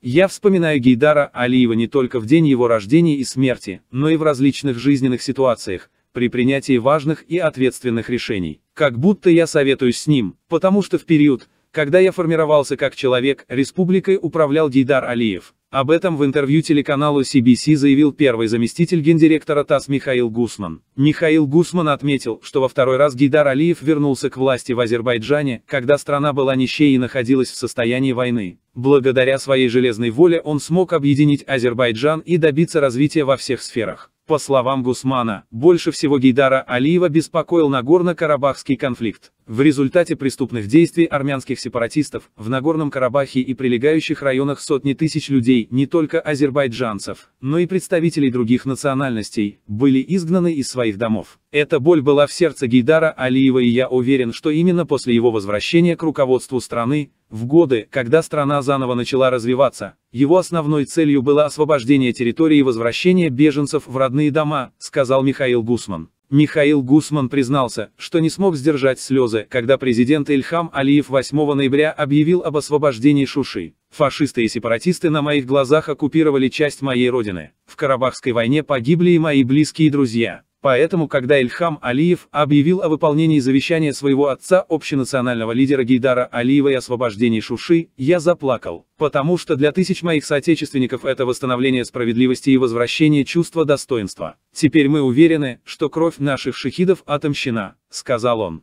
Я вспоминаю Гейдара Алиева не только в день его рождения и смерти, но и в различных жизненных ситуациях, при принятии важных и ответственных решений. Как будто я советуюсь с ним, потому что в период, когда я формировался как человек, республикой управлял Гейдар Алиев. Об этом в интервью телеканалу CBC заявил первый заместитель гендиректора ТАСС Михаил Гусман. Михаил Гусман отметил, что во второй раз Гейдар Алиев вернулся к власти в Азербайджане, когда страна была нищей и находилась в состоянии войны. Благодаря своей железной воле он смог объединить Азербайджан и добиться развития во всех сферах. По словам Гусмана, больше всего Гейдара Алиева беспокоил Нагорно-Карабахский конфликт. В результате преступных действий армянских сепаратистов в Нагорном Карабахе и прилегающих районах сотни тысяч людей, не только азербайджанцев, но и представителей других национальностей, были изгнаны из своих домов. Эта боль была в сердце Гейдара Алиева и я уверен, что именно после его возвращения к руководству страны, в годы, когда страна заново начала развиваться, его основной целью было освобождение территории и возвращение беженцев в родные дома, сказал Михаил Гусман. Михаил Гусман признался, что не смог сдержать слезы, когда президент Ильхам Алиев 8 ноября объявил об освобождении Шуши. «Фашисты и сепаратисты на моих глазах оккупировали часть моей родины. В Карабахской войне погибли и мои близкие друзья. Поэтому, когда Ильхам Алиев объявил о выполнении завещания своего отца общенационального лидера Гейдара Алиева и освобождении Шуши, я заплакал, потому что для тысяч моих соотечественников это восстановление справедливости и возвращение чувства достоинства. Теперь мы уверены, что кровь наших шехидов отомщена, сказал он.